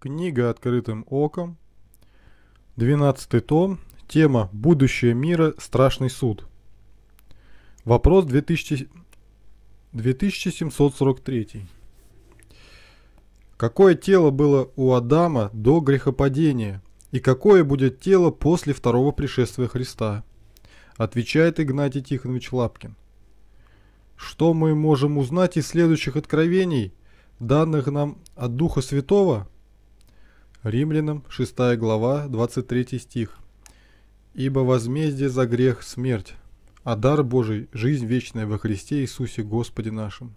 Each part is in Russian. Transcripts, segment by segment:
Книга «Открытым оком». 12 том. Тема «Будущее мира. Страшный суд». Вопрос 2000... 2743. Какое тело было у Адама до грехопадения? И какое будет тело после второго пришествия Христа? Отвечает Игнатий Тихонович Лапкин. Что мы можем узнать из следующих откровений, данных нам от Духа Святого – Римлянам 6 глава 23 стих. «Ибо возмездие за грех – смерть, а дар Божий – жизнь вечная во Христе Иисусе Господе нашим».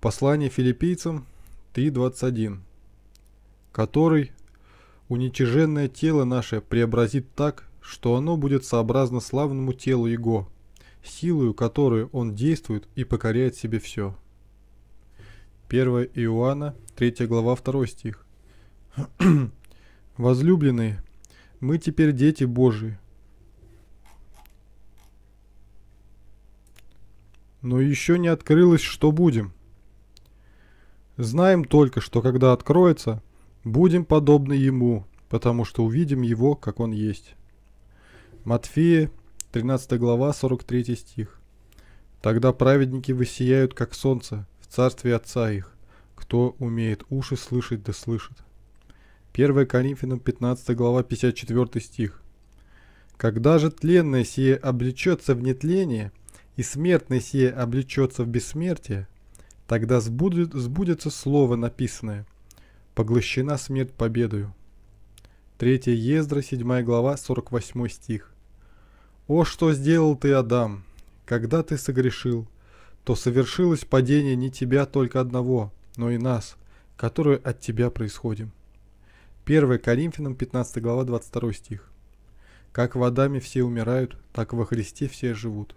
Послание филиппийцам 3.21, который уничиженное тело наше преобразит так, что оно будет сообразно славному телу Его, силою которую Он действует и покоряет себе все. 1 Иоанна, 3 глава, 2 стих. «Возлюбленные, мы теперь дети Божии, но еще не открылось, что будем. Знаем только, что когда откроется, будем подобны Ему, потому что увидим Его, как Он есть». Матфея, 13 глава, 43 стих. «Тогда праведники высияют, как солнце, царстве Отца их, кто умеет уши слышать да слышит. 1 Коринфянам 15 глава 54 стих. Когда же тленное сие облечется в нетление, и смертное сие облечется в бессмертие, тогда сбудет, сбудется слово написанное «Поглощена смерть победою». 3 Ездра, 7 глава, 48 стих. «О, что сделал ты, Адам, когда ты согрешил, то совершилось падение не тебя только одного, но и нас, которые от тебя происходим. 1 Коринфянам 15 глава 22 стих. Как водами все умирают, так во Христе все живут.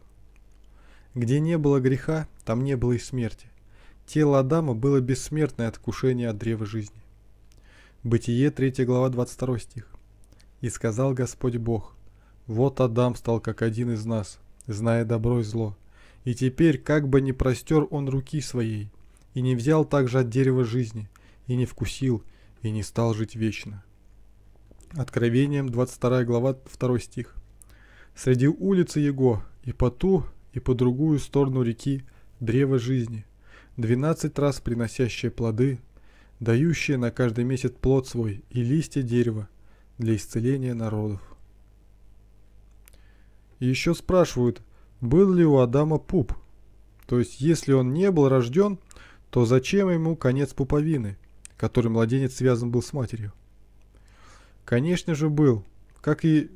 Где не было греха, там не было и смерти. Тело Адама было бессмертное откушение от древа жизни. Бытие 3 глава 22 стих. «И сказал Господь Бог, вот Адам стал как один из нас, зная добро и зло, и теперь, как бы не простер он руки своей, и не взял также от дерева жизни, и не вкусил, и не стал жить вечно. Откровением 22 глава 2 стих. Среди улицы Его и по ту, и по другую сторону реки древо жизни, двенадцать раз приносящее плоды, дающее на каждый месяц плод свой и листья дерева для исцеления народов. И еще спрашивают, был ли у Адама пуп. То есть, если он не был рожден, то зачем ему конец пуповины, который младенец связан был с матерью? Конечно же был, как и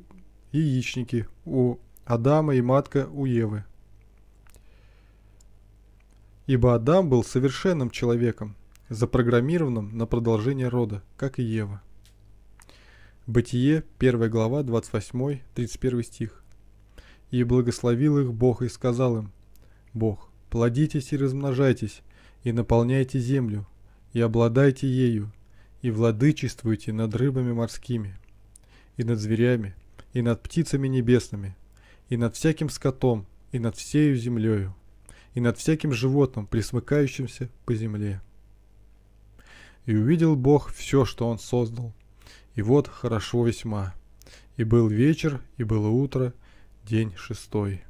яичники у Адама и матка у Евы. Ибо Адам был совершенным человеком, запрограммированным на продолжение рода, как и Ева. Бытие, 1 глава, 28-31 стих. И благословил их Бог и сказал им, Бог, плодитесь и размножайтесь, и наполняйте землю, и обладайте ею, и владычествуйте над рыбами морскими, и над зверями, и над птицами небесными, и над всяким скотом, и над всею землею, и над всяким животным, присмыкающимся по земле. И увидел Бог все, что Он создал, и вот хорошо весьма. И был вечер, и было утро, День шестой.